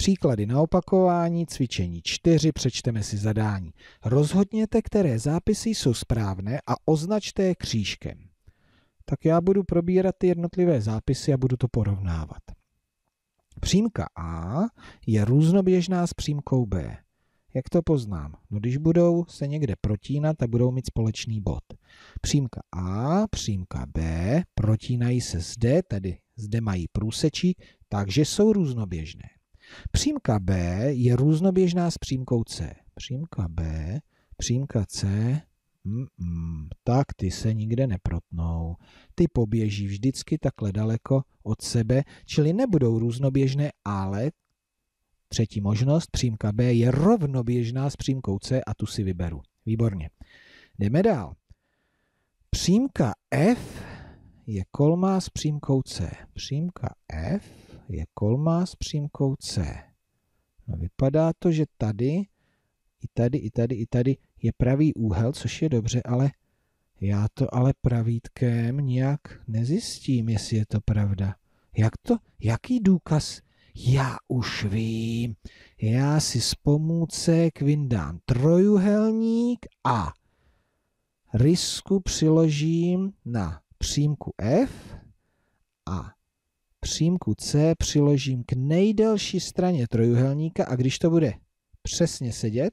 Příklady na opakování, cvičení 4, přečteme si zadání. Rozhodněte, které zápisy jsou správné a označte je křížkem. Tak já budu probírat ty jednotlivé zápisy a budu to porovnávat. Přímka A je různoběžná s přímkou B. Jak to poznám? No když budou se někde protínat, tak budou mít společný bod. Přímka A, přímka B, protínají se zde, tedy zde mají průsečík, takže jsou různoběžné. Přímka B je různoběžná s přímkou C. Přímka B, přímka C, mm, mm, tak ty se nikde neprotnou. Ty poběží vždycky takhle daleko od sebe, čili nebudou různoběžné, ale třetí možnost, přímka B je rovnoběžná s přímkou C a tu si vyberu. Výborně. Jdeme dál. Přímka F je kolmá s přímkou C. Přímka F je kolmá s přímkou C. No vypadá to, že tady, i tady, i tady, i tady je pravý úhel, což je dobře, ale já to ale pravítkem nijak nezjistím, jestli je to pravda. Jak to? Jaký důkaz? Já už vím. Já si z pomůcek vyndám trojuhelník a rysku přiložím na přímku F a přímku C přiložím k nejdelší straně trojuhelníka a když to bude přesně sedět,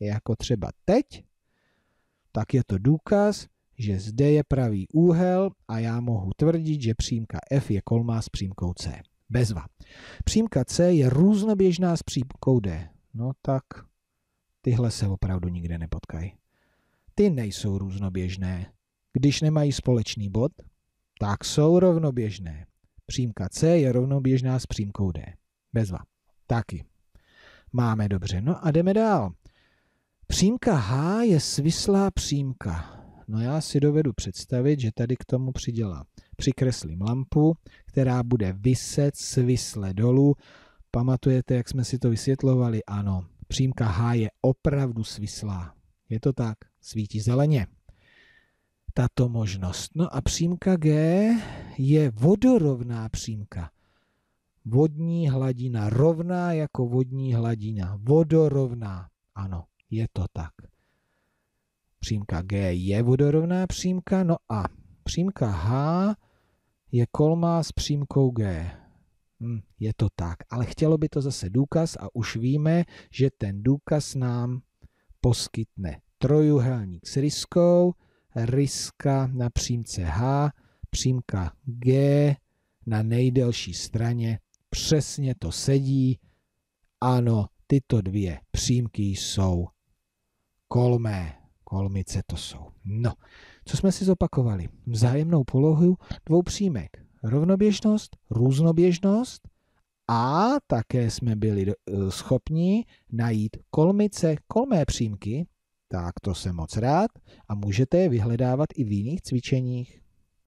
jako třeba teď, tak je to důkaz, že zde je pravý úhel a já mohu tvrdit, že přímka F je kolmá s přímkou C. Bezva. Přímka C je různoběžná s přímkou D. No tak tyhle se opravdu nikde nepotkají. Ty nejsou různoběžné. Když nemají společný bod, tak jsou rovnoběžné. Přímka C je rovnoběžná s přímkou D. Bezva. Taky. Máme dobře. No a jdeme dál. Přímka H je svislá přímka. No já si dovedu představit, že tady k tomu přidělám. Přikreslím lampu, která bude vyset svisle dolů. Pamatujete, jak jsme si to vysvětlovali? Ano, přímka H je opravdu svislá. Je to tak, svítí zeleně tato možnost. No a přímka G je vodorovná přímka. Vodní hladina rovná jako vodní hladina. Vodorovná. Ano, je to tak. Přímka G je vodorovná přímka. No a přímka H je kolmá s přímkou G. Hm, je to tak. Ale chtělo by to zase důkaz a už víme, že ten důkaz nám poskytne trojuhelník s ryskou, ryska na přímce H, přímka G na nejdelší straně, přesně to sedí. Ano, tyto dvě přímky jsou kolmé. Kolmice to jsou. No, co jsme si zopakovali? Vzájemnou polohu dvou přímek. Rovnoběžnost, různoběžnost a také jsme byli eh, schopni najít kolmice, kolmé přímky, tak to jsem moc rád a můžete je vyhledávat i v jiných cvičeních.